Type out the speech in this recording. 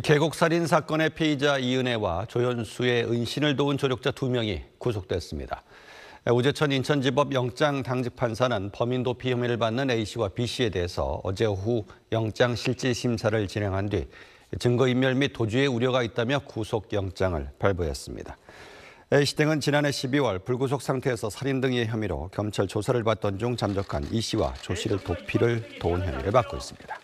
계곡살인 사건의 피의자 이은혜와 조현수의 은신을 도운 조력자 두명이 구속됐습니다. 우재천 인천지법 영장 당직 판사는 범인 도피 혐의를 받는 A씨와 B씨에 대해서 어제 오후 영장 실질 심사를 진행한 뒤 증거인멸 및 도주의 우려가 있다며 구속영장을 발부했습니다. A씨 등은 지난해 12월 불구속 상태에서 살인 등의 혐의로 경찰 조사를 받던 중 잠적한 E씨와 조씨를 도피를 도운 혐의를 받고 있습니다.